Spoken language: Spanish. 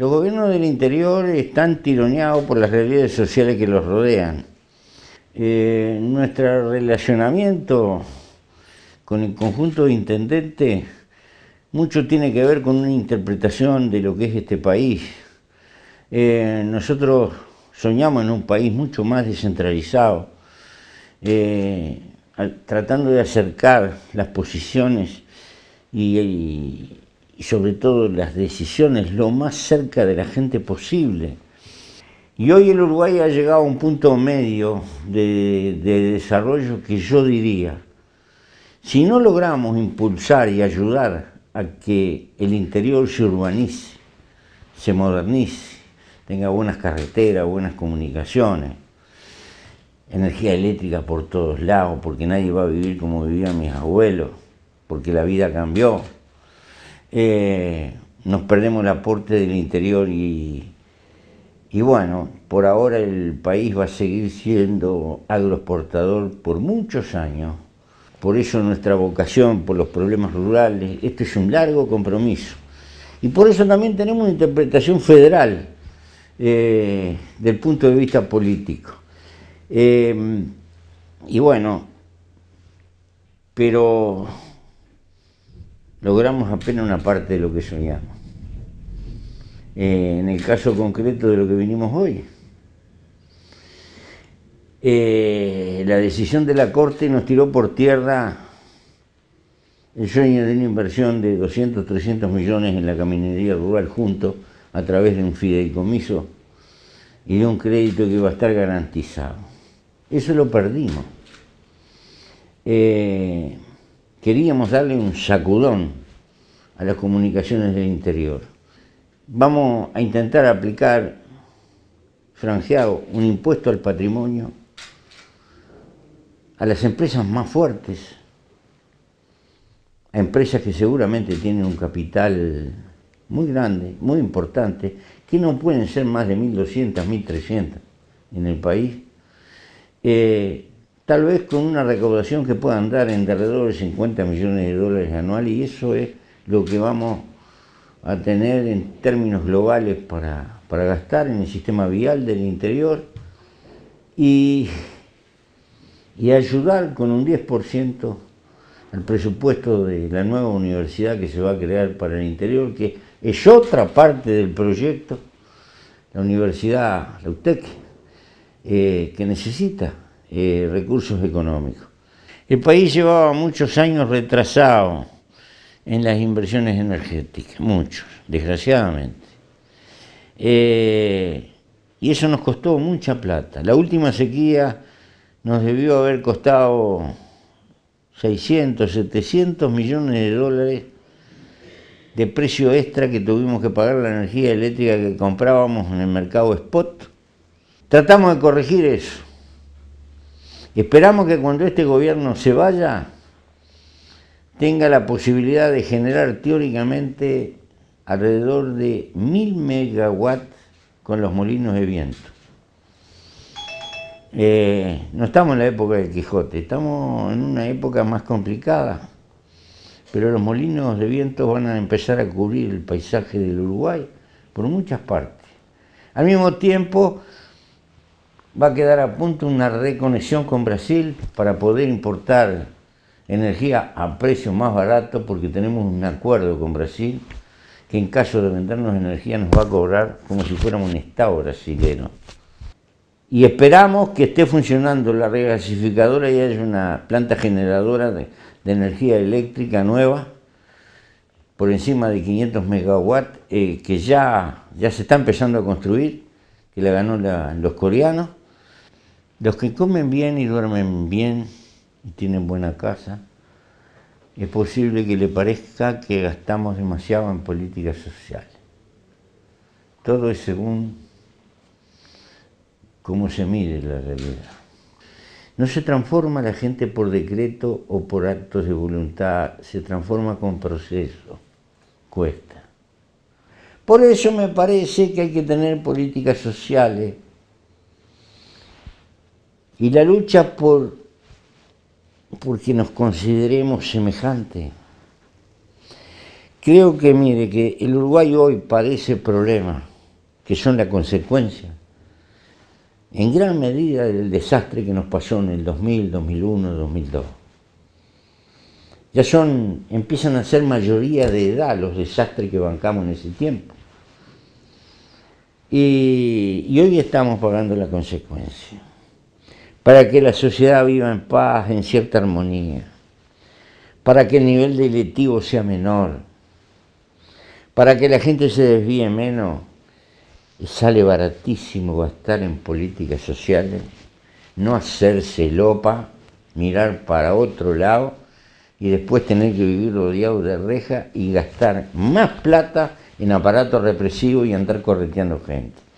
Los gobiernos del interior están tironeados por las realidades sociales que los rodean. Eh, nuestro relacionamiento con el conjunto de intendentes mucho tiene que ver con una interpretación de lo que es este país. Eh, nosotros soñamos en un país mucho más descentralizado, eh, tratando de acercar las posiciones y y sobre todo las decisiones lo más cerca de la gente posible. Y hoy el Uruguay ha llegado a un punto medio de, de desarrollo que yo diría, si no logramos impulsar y ayudar a que el interior se urbanice, se modernice, tenga buenas carreteras, buenas comunicaciones, energía eléctrica por todos lados, porque nadie va a vivir como vivían mis abuelos, porque la vida cambió, eh, nos perdemos el aporte del interior y, bueno, por ahora el país va a seguir siendo agroexportador por muchos años. Por eso nuestra vocación por los problemas rurales, esto es un largo compromiso. Y por eso también tenemos una interpretación federal eh, del punto de vista político. Eh, y bueno, pero logramos apenas una parte de lo que soñamos. Eh, en el caso concreto de lo que vinimos hoy, eh, la decisión de la Corte nos tiró por tierra el sueño de una inversión de 200, 300 millones en la caminería rural junto a través de un fideicomiso y de un crédito que iba a estar garantizado. Eso lo perdimos. Eh, queríamos darle un sacudón a las comunicaciones del interior. Vamos a intentar aplicar, franjeado, un impuesto al patrimonio a las empresas más fuertes, a empresas que seguramente tienen un capital muy grande, muy importante, que no pueden ser más de 1.200, 1.300 en el país, eh, tal vez con una recaudación que pueda andar en alrededor de 50 millones de dólares anuales y eso es lo que vamos a tener en términos globales para, gastar en el sistema vial del interior y, y ayudar con un 10% al presupuesto de la nueva universidad que se va a crear para el interior, que es otra parte del proyecto, la Universidad, la UTEC, eh, que necesita eh, recursos económicos. El país llevaba muchos años retrasado en las inversiones energéticas, muchos, desgraciadamente. Eh, y eso nos costó mucha plata. La última sequía nos debió haber costado 600, 700 millones de dólares de precio extra que tuvimos que pagar la energía eléctrica que comprábamos en el mercado spot. Tratamos de corregir eso. Esperamos que cuando este gobierno se vaya, tenga la posibilidad de generar teóricamente alrededor de mil megawatts con los molinos de viento. Eh, no estamos en la época del Quijote, estamos en una época más complicada, pero los molinos de viento van a empezar a cubrir el paisaje del Uruguay por muchas partes. Al mismo tiempo, va a quedar a punto una reconexión con Brasil para poder importar energía a precio más barato porque tenemos un acuerdo con Brasil que en caso de vendernos energía nos va a cobrar como si fuéramos un Estado brasileño. Y esperamos que esté funcionando la regasificadora y haya una planta generadora de, energía eléctrica nueva por encima de 500 megawatts eh, que ya, ya se está empezando a construir, que la ganó los coreanos los que comen bien y duermen bien y tienen buena casa, es posible que le parezca que gastamos demasiado en política social. Todo es según cómo se mide la realidad. No se transforma la gente por decreto o por actos de voluntad, se transforma con proceso, cuesta. Por eso me parece que hay que tener políticas sociales y la lucha por porque nos consideremos semejantes. Creo que, mire, que el Uruguay hoy padece problemas que son la consecuencia, en gran medida, del desastre que nos pasó en el 2000, 2001, 2002. Ya son, empiezan a ser mayoría de edad los desastres que bancamos en ese tiempo. y hoy estamos pagando la consecuencia para que la sociedad viva en paz, en cierta armonía, para que el nivel delictivo sea menor, para que la gente se desvíe menos, sale baratísimo gastar en políticas sociales, no hacerse lopa, mirar para otro lado y después tener que vivir rodeado de reja y gastar más plata en aparatos represivos y andar correteando gente.